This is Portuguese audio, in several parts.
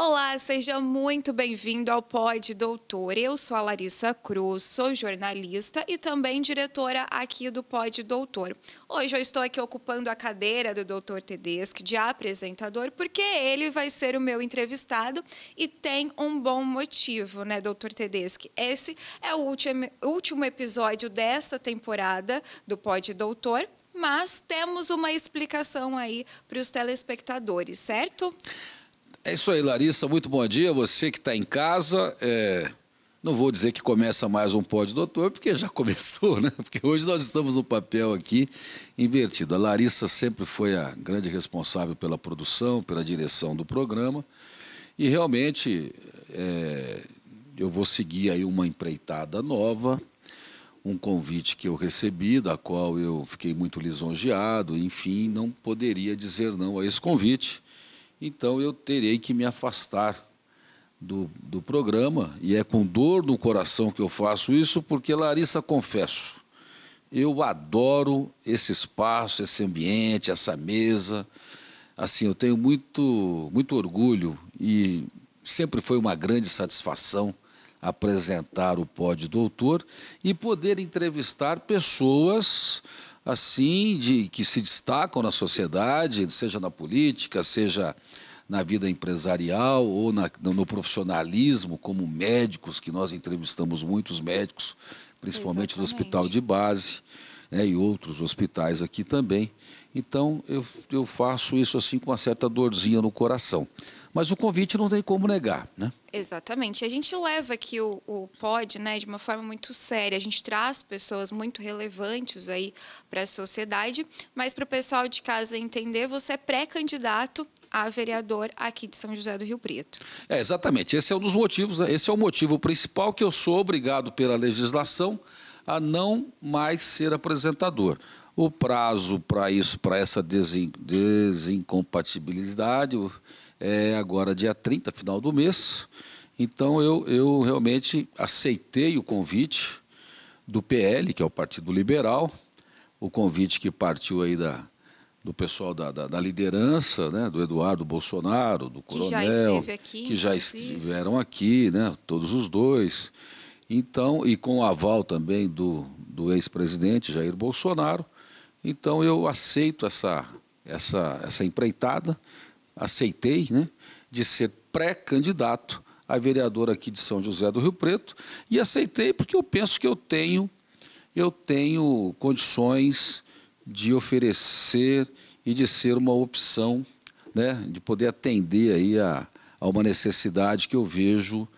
Olá, seja muito bem-vindo ao Pod Doutor. Eu sou a Larissa Cruz, sou jornalista e também diretora aqui do Pod Doutor. Hoje eu estou aqui ocupando a cadeira do Dr. Tedeschi de apresentador, porque ele vai ser o meu entrevistado e tem um bom motivo, né, Dr. Tedeschi? Esse é o último, episódio dessa temporada do Pod Doutor, mas temos uma explicação aí para os telespectadores, Certo. É isso aí, Larissa. Muito bom dia. Você que está em casa. É... Não vou dizer que começa mais um pódio doutor, porque já começou, né? Porque hoje nós estamos no papel aqui invertido. A Larissa sempre foi a grande responsável pela produção, pela direção do programa. E realmente é... eu vou seguir aí uma empreitada nova, um convite que eu recebi, da qual eu fiquei muito lisonjeado, enfim, não poderia dizer não a esse convite então eu terei que me afastar do, do programa, e é com dor no coração que eu faço isso, porque, Larissa, confesso, eu adoro esse espaço, esse ambiente, essa mesa. Assim, eu tenho muito, muito orgulho e sempre foi uma grande satisfação apresentar o Pod Doutor e poder entrevistar pessoas assim de que se destacam na sociedade, seja na política, seja na vida empresarial ou na, no profissionalismo, como médicos, que nós entrevistamos muitos médicos, principalmente do no hospital de base né, e outros hospitais aqui também. Então, eu, eu faço isso assim com uma certa dorzinha no coração mas o convite não tem como negar, né? Exatamente. A gente leva aqui o, o POD né, de uma forma muito séria. A gente traz pessoas muito relevantes aí para a sociedade, mas para o pessoal de casa entender, você é pré-candidato a vereador aqui de São José do Rio Preto. É, exatamente. Esse é um dos motivos, né? esse é o motivo principal que eu sou obrigado pela legislação a não mais ser apresentador. O prazo para isso, para essa desin desincompatibilidade, é agora dia 30, final do mês. Então eu, eu realmente aceitei o convite do PL, que é o Partido Liberal, o convite que partiu aí da, do pessoal da, da, da liderança, né, do Eduardo Bolsonaro, do Coronel, que já, esteve aqui, que já estiveram aqui, né, todos os dois. Então, e com o aval também do, do ex-presidente Jair Bolsonaro, então eu aceito essa, essa, essa empreitada aceitei, né, de ser pré-candidato a vereador aqui de São José do Rio Preto e aceitei porque eu penso que eu tenho eu tenho condições de oferecer e de ser uma opção, né, de poder atender aí a, a uma necessidade que eu vejo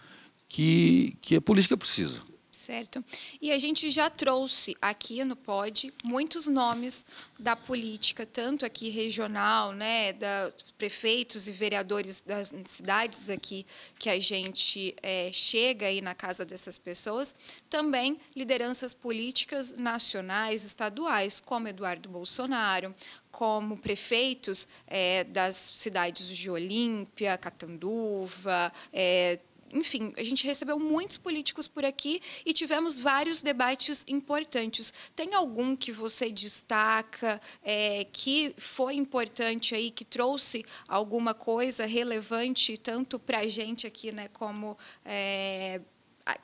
que, que a política precisa. Certo. E a gente já trouxe aqui no POD muitos nomes da política, tanto aqui regional, né, da prefeitos e vereadores das cidades aqui que a gente é, chega aí na casa dessas pessoas, também lideranças políticas nacionais, estaduais, como Eduardo Bolsonaro, como prefeitos é, das cidades de Olímpia, Catanduva, é, enfim, a gente recebeu muitos políticos por aqui e tivemos vários debates importantes. Tem algum que você destaca é, que foi importante aí, que trouxe alguma coisa relevante tanto para a gente aqui, né, como é,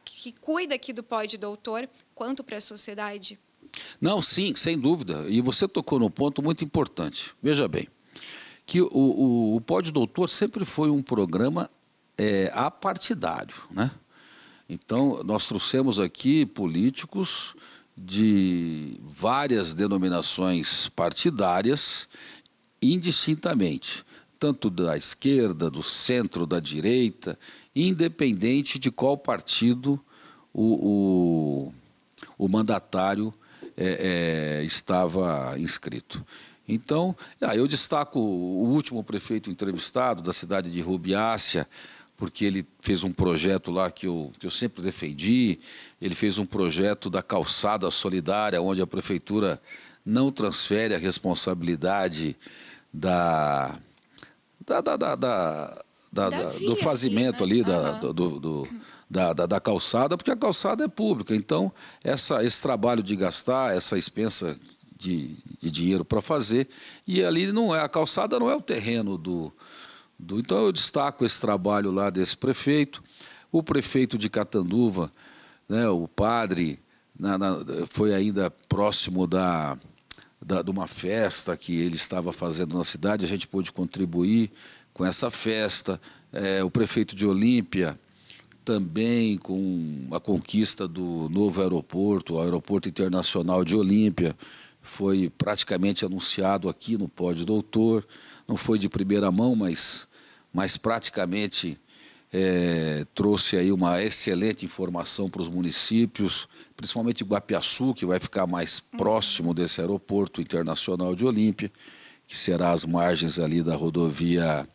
que cuida aqui do Pode Doutor, quanto para a sociedade? Não, sim, sem dúvida. E você tocou num ponto muito importante. Veja bem, que o, o, o Pode Doutor sempre foi um programa é, apartidário. Né? Então, nós trouxemos aqui políticos de várias denominações partidárias, indistintamente, tanto da esquerda, do centro, da direita, independente de qual partido o, o, o mandatário é, é, estava inscrito. Então, ah, eu destaco o último prefeito entrevistado da cidade de Rubiácia porque ele fez um projeto lá que eu, que eu sempre defendi, ele fez um projeto da calçada solidária, onde a prefeitura não transfere a responsabilidade da, da, da, da, da, da, da do fazimento aqui, né? ali da, do, do da, da, da, calçada, porque a calçada é pública. Então, essa, esse trabalho de gastar, essa expensa de, de dinheiro para fazer, e ali não é, a calçada não é o terreno do, então eu destaco esse trabalho lá desse prefeito. O prefeito de Catanduva, né, o padre, na, na, foi ainda próximo da, da, de uma festa que ele estava fazendo na cidade, a gente pôde contribuir com essa festa. É, o prefeito de Olímpia, também com a conquista do novo aeroporto, o Aeroporto Internacional de Olímpia, foi praticamente anunciado aqui no Pódio Doutor não foi de primeira mão, mas, mas praticamente é, trouxe aí uma excelente informação para os municípios, principalmente Guapiaçu, que vai ficar mais hum. próximo desse aeroporto internacional de Olímpia, que será às margens ali da rodovia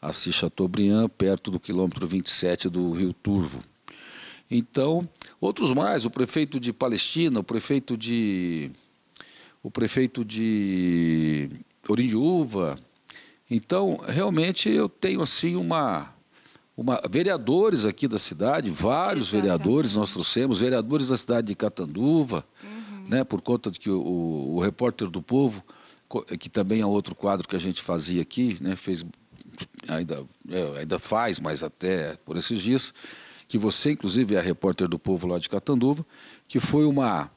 Assis Chateaubriand, perto do quilômetro 27 do Rio Turvo. Então, outros mais, o prefeito de Palestina, o prefeito de o prefeito de Orindiúva, então, realmente, eu tenho assim uma. Uma, vereadores aqui da cidade, vários Exatamente. vereadores nós trouxemos, vereadores da cidade de Catanduva, uhum. né, por conta de que o, o, o, repórter do povo, que também é outro quadro que a gente fazia aqui, né, fez ainda, é, ainda faz, mas até por esses dias, que você inclusive é repórter do povo lá de Catanduva, que foi uma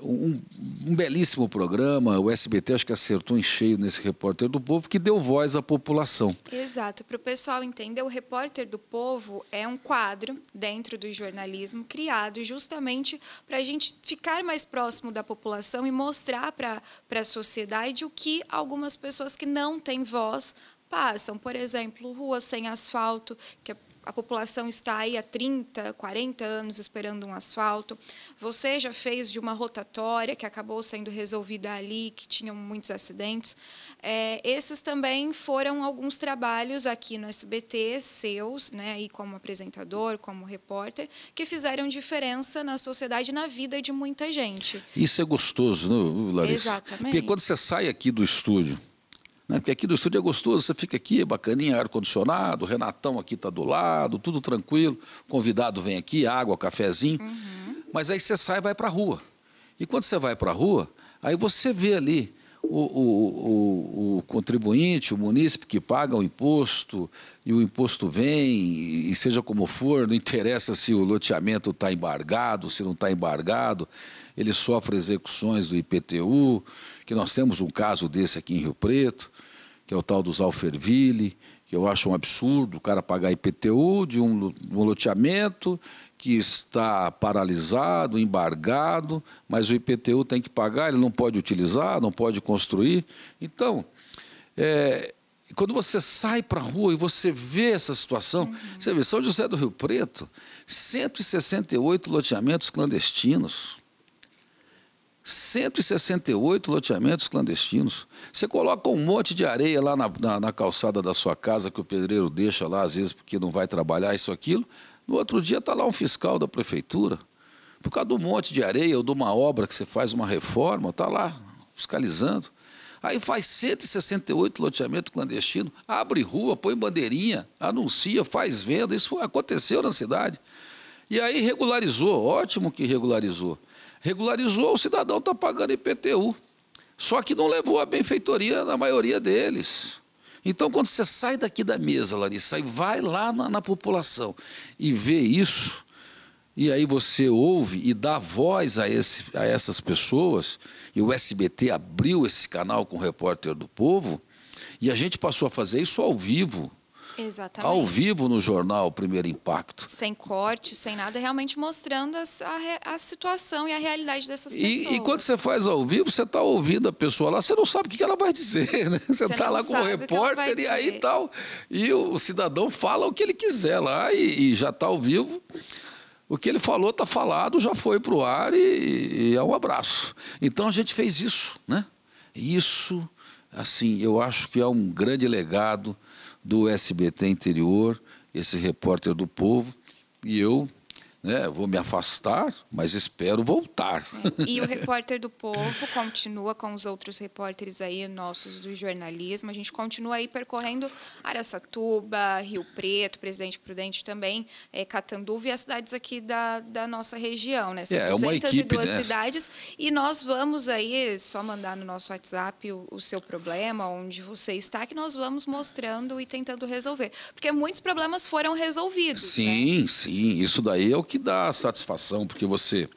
um, um, belíssimo programa, o SBT acho que acertou em cheio nesse Repórter do Povo, que deu voz à população. Exato, para o pessoal entender, o Repórter do Povo é um quadro dentro do jornalismo criado justamente para a gente ficar mais próximo da população e mostrar para a sociedade o que algumas pessoas que não têm voz passam. Por exemplo, ruas sem asfalto, que é a população está aí há 30, 40 anos esperando um asfalto. Você já fez de uma rotatória que acabou sendo resolvida ali, que tinham muitos acidentes. É, esses também foram alguns trabalhos aqui no SBT, seus, né, e como apresentador, como repórter, que fizeram diferença na sociedade e na vida de muita gente. Isso é gostoso, não, né, Larissa? Exatamente. Porque quando você sai aqui do estúdio né? Porque aqui no estúdio é gostoso, você fica aqui, bacaninha, ar-condicionado, Renatão aqui está do lado, tudo tranquilo, convidado vem aqui, água, cafezinho. Uhum. Mas aí você sai e vai para a rua. E quando você vai para a rua, aí você vê ali o, o, o, o, contribuinte, o munícipe que paga o imposto, e o imposto vem, e seja como for, não interessa se o loteamento está embargado, se não está embargado, ele sofre execuções do IPTU, que nós temos um caso desse aqui em Rio Preto, que é o tal dos Alferville, que eu acho um absurdo o cara pagar IPTU de um, um loteamento que está paralisado, embargado, mas o IPTU tem que pagar, ele não pode utilizar, não pode construir. Então, é, quando você sai para a rua e você vê essa situação, uhum. você vê São José do Rio Preto, 168 loteamentos clandestinos. 168 loteamentos clandestinos. Você coloca um monte de areia lá na, na, na, calçada da sua casa, que o pedreiro deixa lá, às vezes, porque não vai trabalhar, isso, aquilo. No outro dia está lá um fiscal da prefeitura, por causa de um monte de areia ou de uma obra que você faz uma reforma, está lá fiscalizando. Aí faz 168 loteamentos clandestino, abre rua, põe bandeirinha, anuncia, faz venda. Isso aconteceu na cidade. E aí regularizou, ótimo que regularizou regularizou, o cidadão está pagando IPTU. Só que não levou a benfeitoria na maioria deles. Então, quando você sai daqui da mesa, Larissa, e vai lá na, na população e vê isso, e aí você ouve e dá voz a, esse, a essas pessoas, e o SBT abriu esse canal com o Repórter do Povo, e a gente passou a fazer isso ao vivo. Exatamente. Ao vivo no jornal Primeiro Impacto. Sem corte, sem nada, realmente mostrando a, a, a situação e a realidade dessas pessoas. E, e quando você faz ao vivo, você está ouvindo a pessoa lá, você não sabe o que ela vai dizer, né? Você está lá com o repórter e aí tal. E o cidadão fala o que ele quiser lá e, e já está ao vivo. O que ele falou está falado, já foi para o ar e, e é um abraço. Então a gente fez isso, né? Isso, assim, eu acho que é um grande legado do SBT Interior, esse repórter do povo, e eu né? Vou me afastar, mas espero voltar. É. E o repórter do povo continua com os outros repórteres aí nossos do jornalismo. A gente continua aí percorrendo Aracatuba, Rio Preto, Presidente Prudente também, é, Catanduva e as cidades aqui da, da nossa região, né? São é, 202 é equipe, né? cidades. E nós vamos aí só mandar no nosso WhatsApp o, o seu problema, onde você está, que nós vamos mostrando e tentando resolver. Porque muitos problemas foram resolvidos. Né? Sim, né? sim. Isso daí é o que dá satisfação, porque você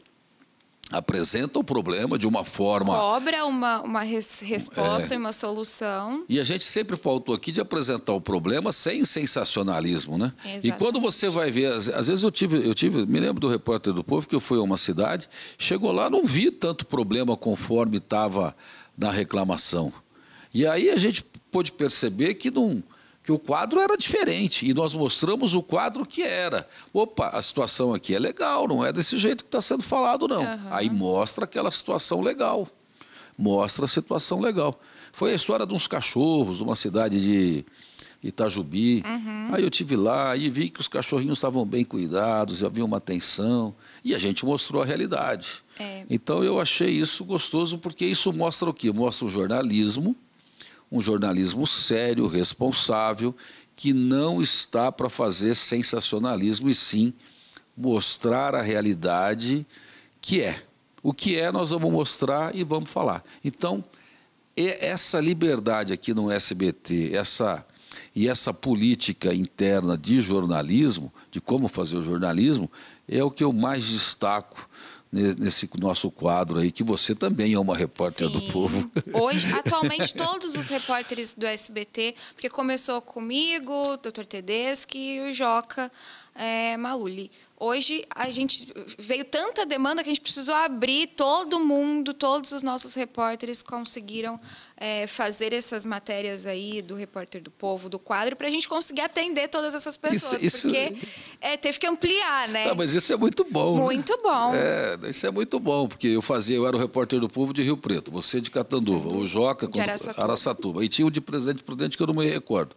apresenta o problema de uma forma... Cobra uma, uma res, resposta é. e uma solução. E a gente sempre pautou aqui de apresentar o problema sem sensacionalismo, né? Exatamente. E quando você vai ver... Às, vezes eu tive, eu tive... Me lembro do repórter do povo que eu fui a uma cidade, chegou lá, não vi tanto problema conforme estava na reclamação. E aí a gente pôde perceber que não que o quadro era diferente e nós mostramos o quadro que era. Opa, a situação aqui é legal, não é desse jeito que está sendo falado, não. Uhum. Aí mostra aquela situação legal. Mostra a situação legal. Foi a história de uns cachorros, uma cidade de Itajubi. Uhum. Aí eu tive lá e vi que os cachorrinhos estavam bem cuidados, havia uma atenção. E a gente mostrou a realidade. É. Então eu achei isso gostoso, porque isso mostra o quê? Mostra o jornalismo um jornalismo sério, responsável, que não está para fazer sensacionalismo e sim mostrar a realidade que é. O que é, nós vamos mostrar e vamos falar. Então, essa liberdade aqui no SBT, essa e essa política interna de jornalismo, de como fazer o jornalismo, é o que eu mais destaco nesse nosso quadro aí, que você também é uma repórter Sim. do povo. Hoje, atualmente, todos os repórteres do SBT, porque começou comigo, o doutor Tedeschi e o Joca é, Maluli. Hoje a gente veio tanta demanda que a gente precisou abrir todo mundo, todos os nossos repórteres conseguiram é, fazer essas matérias aí do repórter do povo, do quadro, para a gente conseguir atender todas essas pessoas, isso, porque É, teve que ampliar, né? Não, mas isso é muito bom. Né? Muito né? bom. É, isso é muito bom, porque eu fazia, eu era o repórter do povo de Rio Preto, você de Catanduva, o Joca de Araçatuba. Araçatuba. E tinha o de Presidente Prudente que eu não me recordo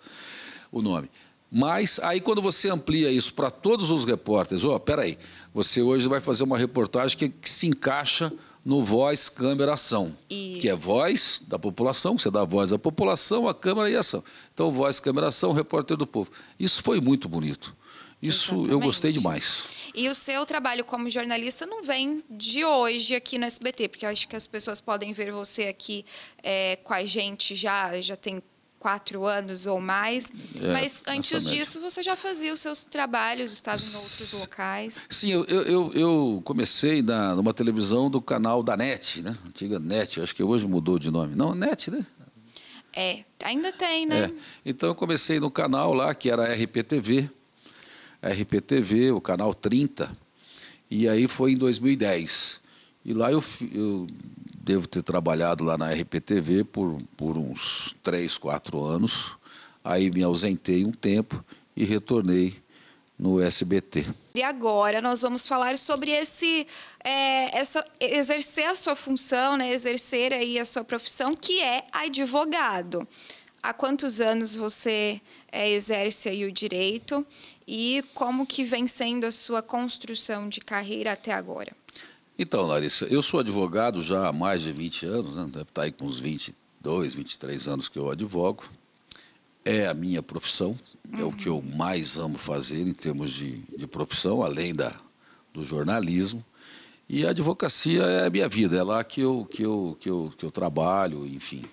o nome. Mas aí quando você amplia isso para todos os repórteres, ó, oh, peraí, você hoje vai fazer uma reportagem que, que se encaixa no voz, câmera, ação. Isso. Que é voz da população, você dá voz à população, à câmera e ação. Então, voz, câmera, ação, repórter do povo. Isso foi muito bonito. Isso Exatamente. eu gostei demais. E o seu trabalho como jornalista não vem de hoje aqui no SBT, porque eu acho que as pessoas podem ver você aqui é, com a gente já, já tem quatro anos ou mais. É, mas antes exatamente. disso, você já fazia os seus trabalhos, estava em outros locais. Sim, eu, eu, eu comecei na, numa televisão do canal da NET, né? Antiga NET, acho que hoje mudou de nome. Não, NET, né? É, ainda tem, né? É. Então eu comecei no canal lá, que era a RPTV, RPTV, o canal 30. E aí foi em 2010. E lá eu, eu devo ter trabalhado lá na RPTV por, por uns três, quatro anos. Aí me ausentei um tempo e retornei no SBT. E agora nós vamos falar sobre esse, é, essa, exercer a sua função, né, exercer aí a sua profissão, que é advogado. Há quantos anos você é, exerce aí o direito e como que vem sendo a sua construção de carreira até agora? Então, Larissa, eu sou advogado já há mais de 20 anos, né? deve estar tá aí com uns 22, 23 anos que eu advogo. É a minha profissão, uhum. é o que eu uhum. mais amo fazer em termos de, de profissão, além da, do jornalismo. E a advocacia é a minha vida, é lá que eu, que eu, que eu, que eu trabalho, enfim.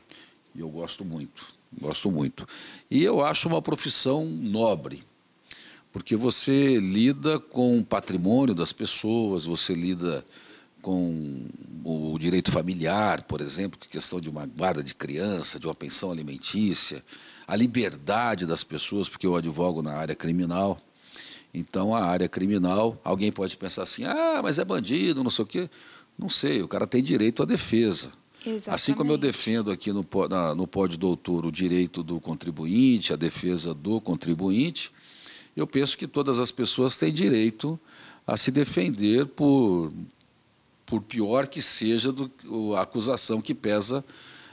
E eu gosto muito, gosto muito. E eu acho uma profissão nobre, porque você lida com o patrimônio das pessoas, você lida com o direito familiar, por exemplo, que é questão de uma guarda de criança, de uma pensão alimentícia, a liberdade das pessoas, porque eu advogo na área criminal. Então, a área criminal, alguém pode pensar assim: ah, mas é bandido, não sei o quê. Não sei, o cara tem direito à defesa. Exatamente. Assim como eu defendo aqui no, na, no pódio doutor o direito do contribuinte, a defesa do contribuinte, eu penso que todas as pessoas têm direito a se defender por por pior que seja do, a acusação que pesa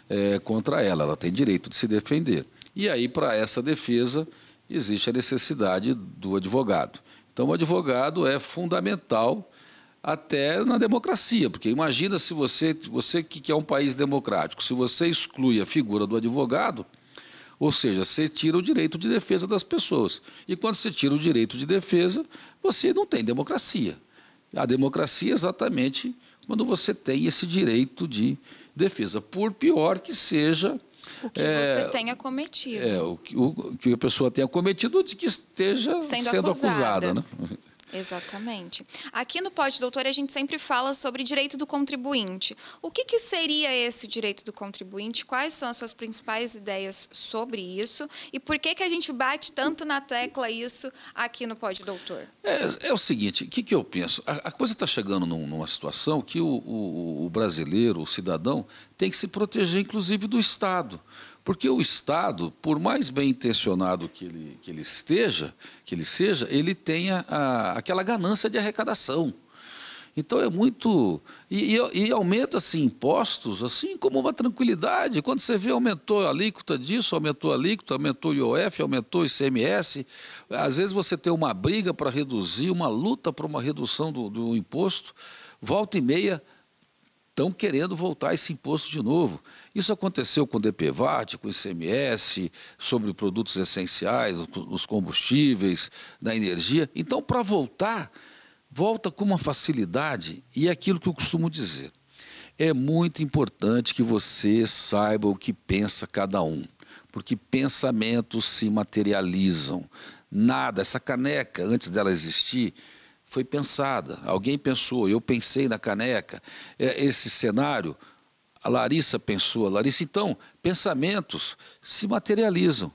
é, contra ela. Ela tem direito de se defender. E aí, para essa defesa, existe a necessidade do advogado. Então, o advogado é fundamental até na democracia, porque imagina se você, você que é um país democrático, se você exclui a figura do advogado, ou seja, você tira o direito de defesa das pessoas. E quando você tira o direito de defesa, você não tem democracia. A democracia é exatamente quando você tem esse direito de defesa, por pior que seja. O que é, você tenha cometido. É, o, o, que a pessoa tenha cometido de que esteja sendo, sendo acusada. acusada né? Exatamente. Aqui no Pode Doutor a gente sempre fala sobre direito do contribuinte. O que, que seria esse direito do contribuinte? Quais são as suas principais ideias sobre isso? E por que, que a gente bate tanto na tecla isso aqui no Pode Doutor? É, é o seguinte, o que, que eu penso? A, a coisa está chegando num, numa situação que o, o, o brasileiro, o cidadão, tem que se proteger, inclusive, do Estado. Porque o Estado, por mais bem intencionado que ele, que ele esteja, que ele seja, ele tenha a, aquela ganância de arrecadação. Então é muito. E, e, e aumenta-se assim, impostos, assim como uma tranquilidade. Quando você vê, aumentou a alíquota disso, aumentou a alíquota, aumentou o IOF, aumentou o ICMS. Às vezes você tem uma briga para reduzir, uma luta para uma redução do, do imposto. Volta e meia estão querendo voltar esse imposto de novo. Isso aconteceu com o DPVAT, com o ICMS, sobre produtos essenciais, os combustíveis, da energia. Então, para voltar, volta com uma facilidade e é aquilo que eu costumo dizer. É muito importante que você saiba o que pensa cada um, porque pensamentos se materializam. Nada, essa caneca, antes dela existir, foi pensada. Alguém pensou, eu pensei na caneca. É, esse cenário, a Larissa pensou, a Larissa. Então, pensamentos se materializam.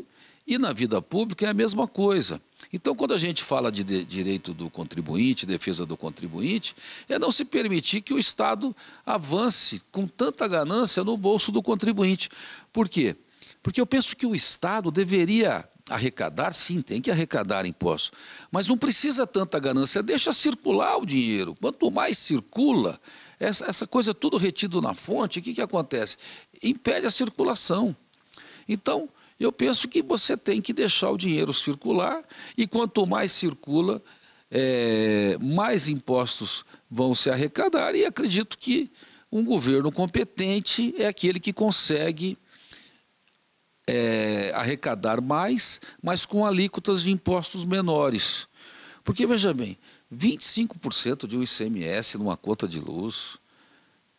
E na vida pública é a mesma coisa. Então, quando a gente fala de, de direito do contribuinte, defesa do contribuinte, é não se permitir que o Estado avance com tanta ganância no bolso do contribuinte. Por quê? Porque eu penso que o Estado deveria Arrecadar, sim, tem que arrecadar impostos. Mas não precisa tanta ganância, deixa circular o dinheiro. Quanto mais circula, essa, essa coisa tudo retido na fonte, o que, que acontece? Impede a circulação. Então, eu penso que você tem que deixar o dinheiro circular e quanto mais circula, é, mais impostos vão se arrecadar e acredito que um governo competente é aquele que consegue é, arrecadar mais, mas com alíquotas de impostos menores. Porque, veja bem, 25% de um ICMS numa conta de luz,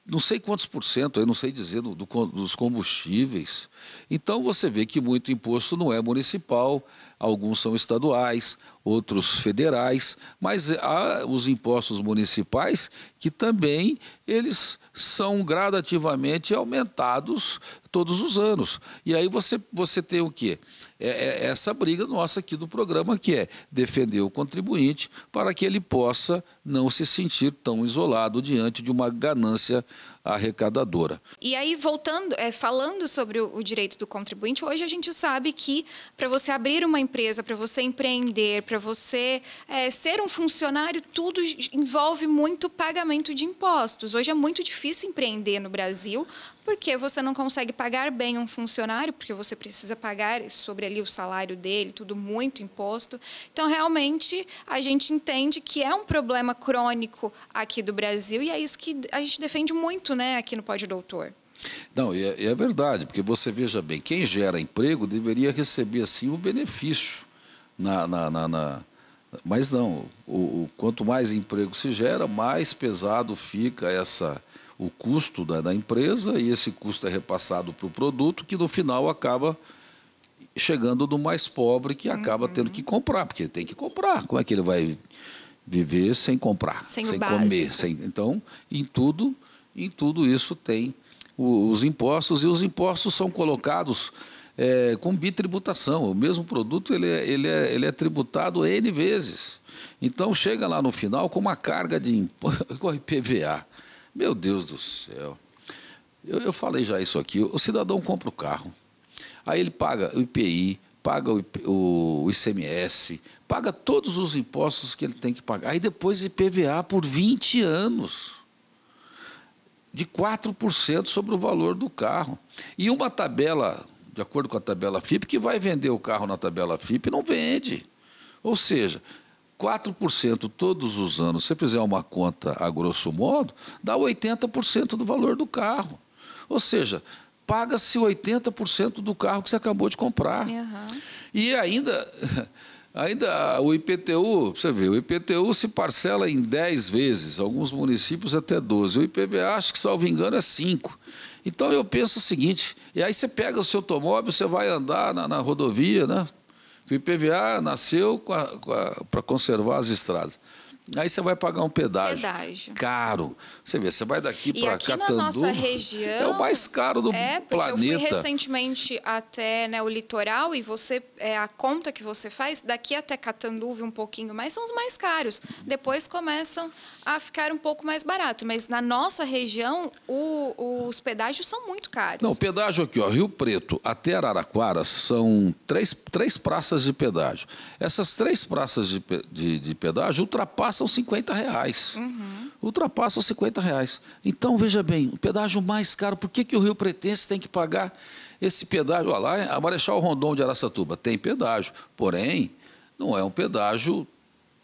não sei quantos por cento, eu não sei dizer, do, do, dos combustíveis. Então você vê que muito imposto não é municipal, alguns são estaduais, outros federais, mas há ah, os impostos municipais que também eles são gradativamente aumentados todos os anos. E aí você, você tem o quê? É, é essa briga nossa aqui do programa, que é defender o contribuinte para que ele possa não se sentir tão isolado diante de uma ganância arrecadadora. E aí, voltando, é, falando sobre o, direito do contribuinte, hoje a gente sabe que para você abrir uma empresa, para você empreender, para você é, ser um funcionário, tudo envolve muito pagamento de impostos. Hoje é muito difícil empreender no Brasil porque você não consegue pagar bem um funcionário, porque você precisa pagar sobre ali o salário dele, tudo muito imposto. Então, realmente, a gente entende que é um problema crônico aqui do Brasil e é isso que a gente defende muito né, aqui no Pode Doutor. Não, e é, é verdade, porque você veja bem, quem gera emprego deveria receber assim o benefício na, na, na, na mas não, o, o, quanto mais emprego se gera, mais pesado fica essa, o custo da, da empresa e esse custo é repassado para o produto que no final acaba chegando no mais pobre que acaba uhum. tendo que comprar, porque ele tem que comprar. Como é que ele vai viver sem comprar, sem, sem comer? Sem... Então, em tudo, em tudo isso tem os impostos e os impostos são colocados é, com bitributação. O mesmo produto ele é, ele, é, ele é tributado N vezes. Então chega lá no final com uma carga de impo... IPVA. Meu Deus do céu. Eu, eu falei já isso aqui. O cidadão compra o carro, aí ele paga o IPI, paga o, IP, o ICMS, paga todos os impostos que ele tem que pagar. Aí depois IPVA por 20 anos de 4% sobre o valor do carro. E uma tabela de acordo com a tabela FIP, que vai vender o carro na tabela FIP não vende. Ou seja, 4% todos os anos, se você fizer uma conta a grosso modo, dá 80% do valor do carro. Ou seja, paga-se 80% do carro que você acabou de comprar. Uhum. E ainda, ainda o IPTU, você vê, o IPTU se parcela em 10 vezes, alguns municípios até 12. O IPVA, acho que, salvo engano, é 5. Então eu penso o seguinte, e aí você pega o seu automóvel, você vai andar na, na rodovia, né? O IPVA nasceu para conservar as estradas. Aí você vai pagar um pedágio, pedágio. caro. Você vê, você vai daqui para Catanduva. na nossa região é o mais caro do é, planeta. Eu fui recentemente até né, o litoral e você é, a conta que você faz daqui até Catanduva um pouquinho mais são os mais caros. Depois começam a ficar um pouco mais barato, mas na nossa região o, os pedágios são muito caros. Não, o pedágio aqui, ó, Rio Preto até Araraquara são três, três praças de pedágio. Essas três praças de, de, de pedágio ultrapassam 50 reais. Uhum. Ultrapassam 50 50 reais. Então, veja bem, o pedágio mais caro, por que, que o Rio Pretense tem que pagar esse pedágio? Olha lá, a Marechal Rondon de Aracatuba tem pedágio, porém, não é um pedágio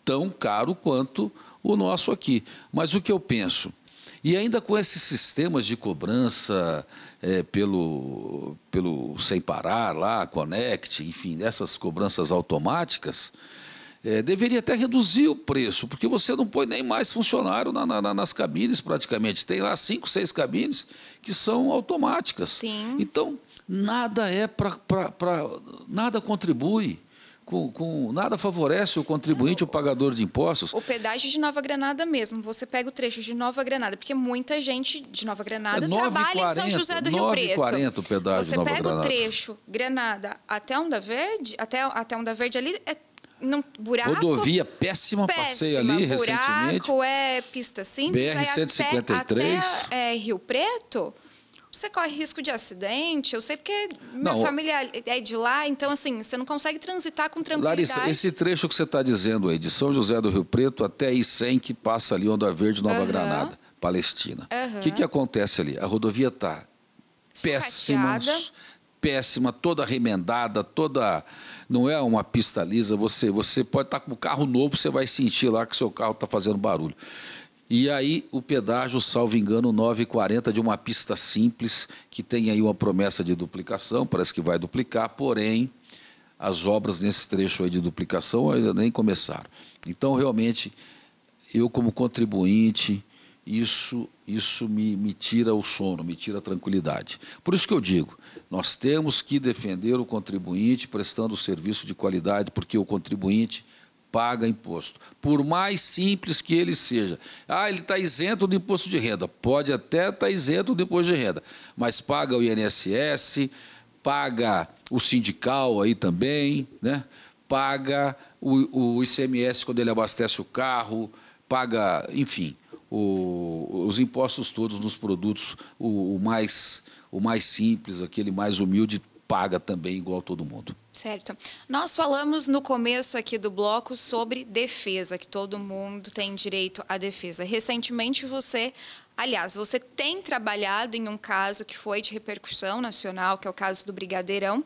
tão caro quanto o nosso aqui. Mas o que eu penso? E ainda com esses sistemas de cobrança é, pelo, pelo Sem Parar lá, Connect, enfim, essas cobranças automáticas, é, deveria até reduzir o preço, porque você não põe nem mais funcionário na, na, nas cabines praticamente. Tem lá cinco, seis cabines que são automáticas. Sim. Então, nada é para. nada contribui. Com, com, nada favorece o contribuinte, o, o pagador de impostos. O pedágio de Nova Granada mesmo, você pega o trecho de Nova Granada, porque muita gente de Nova Granada é 9, trabalha 40, em São José do 9, Rio Preto. 40 o pedágio você de Nova pega Granada. o trecho Granada até Onda Verde, até até Onda Verde ali é buraco, Rodovia, péssima, péssima passei ali buraco, recentemente. Buraco, é pista simples. BR-153. Até, até é, Rio Preto, você corre risco de acidente. Eu sei porque minha não, família é de lá, então assim, você não consegue transitar com tranquilidade. Larissa, esse trecho que você está dizendo aí, de São José do Rio Preto até I-100, que passa ali, Onda Verde, Nova uhum. Granada, Palestina. O uhum. que, que acontece ali? A rodovia está péssima, péssima, toda remendada, toda não é uma pista lisa. Você, você pode estar tá com o carro novo, você vai sentir lá que o seu carro está fazendo barulho. E aí o pedágio, salvo engano, 9,40 de uma pista simples, que tem aí uma promessa de duplicação, parece que vai duplicar, porém as obras nesse trecho aí de duplicação ainda nem começaram. Então, realmente, eu como contribuinte, isso, isso me, me tira o sono, me tira a tranquilidade. Por isso que eu digo, nós temos que defender o contribuinte prestando serviço de qualidade, porque o contribuinte paga imposto. Por mais simples que ele seja. Ah, ele está isento do imposto de renda. Pode até estar tá isento do imposto de renda, mas paga o INSS, paga o sindical aí também, né? paga o, o ICMS quando ele abastece o carro, paga, enfim o, os impostos todos nos produtos, o, o, mais, o mais simples, aquele mais humilde, paga também igual todo mundo. Certo. Nós falamos no começo aqui do bloco sobre defesa, que todo mundo tem direito à defesa. Recentemente você Aliás, você tem trabalhado em um caso que foi de repercussão nacional, que é o caso do Brigadeirão,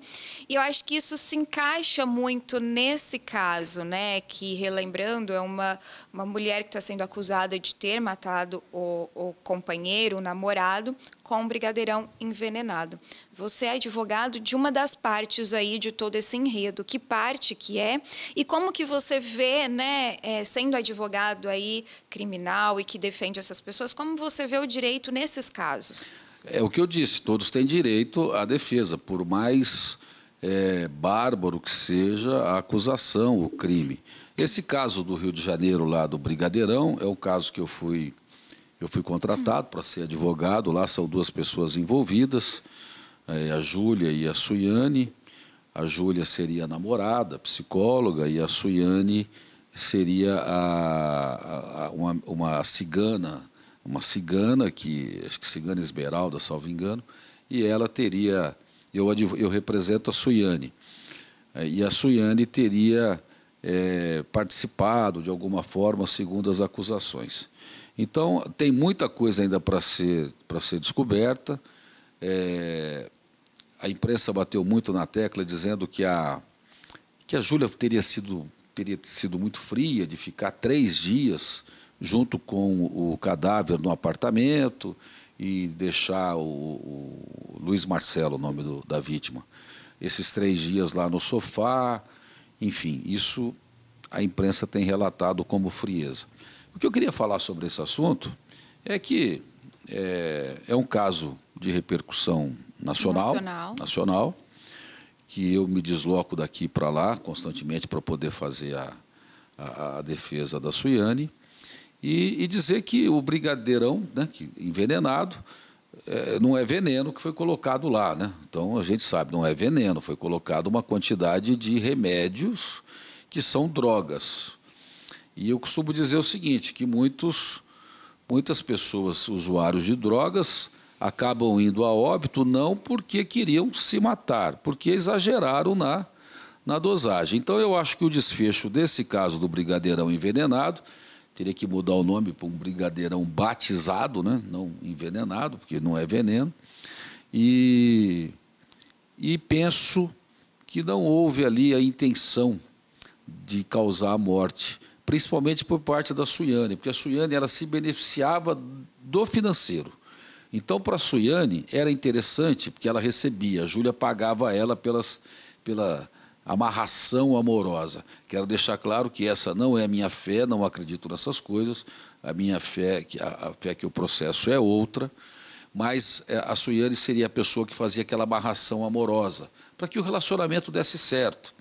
e eu acho que isso se encaixa muito nesse caso, né? Que, relembrando, é uma, uma mulher que está sendo acusada de ter matado o, o companheiro, o namorado, com um brigadeirão envenenado. Você é advogado de uma das partes aí de todo esse enredo. Que parte que é? E como que você vê, né, é, sendo advogado aí criminal e que defende essas pessoas, como você você vê o direito nesses casos? É o que eu disse, todos têm direito à defesa, por mais é, bárbaro que seja a acusação, o crime. Esse caso do Rio de Janeiro, lá do Brigadeirão, é o caso que eu fui, eu fui contratado para ser advogado. Lá são duas pessoas envolvidas, é, a Júlia e a Suiane. A Júlia seria a namorada, psicóloga, e a Suiane seria a, a, uma, uma cigana uma cigana, que acho que cigana esmeralda, salvo engano, e ela teria, eu, eu represento a Suiane, é, e a Suiane teria é, participado de alguma forma, segundo as acusações. Então, tem muita coisa ainda para ser, para ser descoberta. É, a imprensa bateu muito na tecla dizendo que a, que a Júlia teria sido, teria sido muito fria de ficar três dias junto com o cadáver no apartamento e deixar o, o Luiz Marcelo, o nome do, da vítima, esses três dias lá no sofá, enfim, isso a imprensa tem relatado como frieza. O que eu queria falar sobre esse assunto é que é, é um caso de repercussão nacional, nacional, nacional, que eu me desloco daqui para lá constantemente para poder fazer a, a, a defesa da Suiane. E, e dizer que o brigadeirão, né, que, envenenado, é, não é veneno que foi colocado lá. Né? Então a gente sabe, não é veneno, foi colocado uma quantidade de remédios que são drogas. E eu costumo dizer o seguinte, que muitos, muitas pessoas usuários de drogas acabam indo a óbito não porque queriam se matar, porque exageraram na, na dosagem. Então eu acho que o desfecho desse caso do brigadeirão envenenado teria que mudar o nome para um brigadeirão batizado, né? não envenenado, porque não é veneno. E, e penso que não houve ali a intenção de causar a morte, principalmente por parte da Suiane, porque a Suiane ela se beneficiava do financeiro. Então, para a Suiane, era interessante, porque ela recebia, a Júlia pagava ela pelas, pela, amarração amorosa. Quero deixar claro que essa não é a minha fé, não acredito nessas coisas. A minha fé, a, a fé que o processo é outra, mas é, a Suiane seria a pessoa que fazia aquela amarração amorosa, para que o relacionamento desse certo.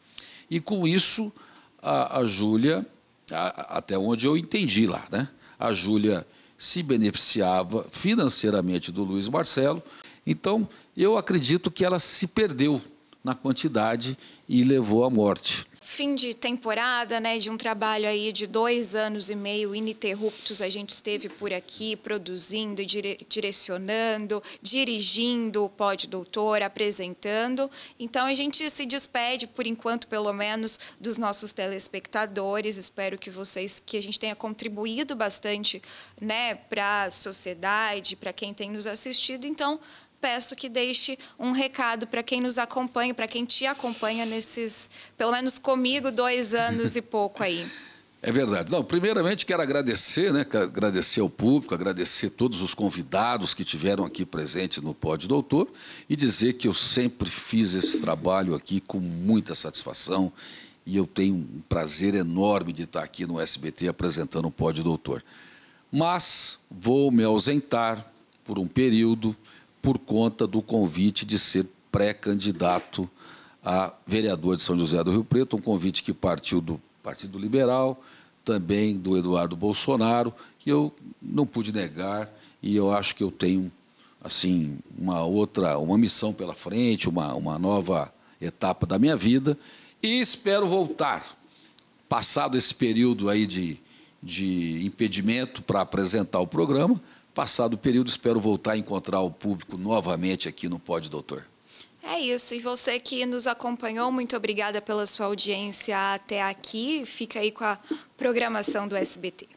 E com isso, a, a Júlia, até onde eu entendi lá, né? A Júlia se beneficiava financeiramente do Luiz Marcelo. Então, eu acredito que ela se perdeu na quantidade e levou à morte. Fim de temporada, né, de um trabalho aí de dois anos e meio ininterruptos, a gente esteve por aqui produzindo, dire direcionando, dirigindo o Pod Doutor, apresentando. Então a gente se despede, por enquanto, pelo menos, dos nossos telespectadores. Espero que vocês, que a gente tenha contribuído bastante, né, para a sociedade, para quem tem nos assistido. Então peço que deixe um recado para quem nos acompanha, para quem te acompanha nesses, pelo menos comigo, dois anos e pouco aí. É verdade. Não, primeiramente quero agradecer, né? Quero agradecer ao público, agradecer todos os convidados que tiveram aqui presentes no Pod Doutor e dizer que eu sempre fiz esse trabalho aqui com muita satisfação e eu tenho um prazer enorme de estar aqui no SBT apresentando o Pod Doutor. Mas vou me ausentar por um período, por conta do convite de ser pré-candidato a vereador de São José do Rio Preto, um convite que partiu do Partido Liberal, também do Eduardo Bolsonaro, que eu não pude negar e eu acho que eu tenho assim uma outra, uma missão pela frente, uma, uma nova etapa da minha vida e espero voltar passado esse período aí de, de impedimento para apresentar o programa, Passado o período, espero voltar a encontrar o público novamente aqui no Pode Doutor. É isso. E você que nos acompanhou, muito obrigada pela sua audiência até aqui. Fica aí com a programação do SBT.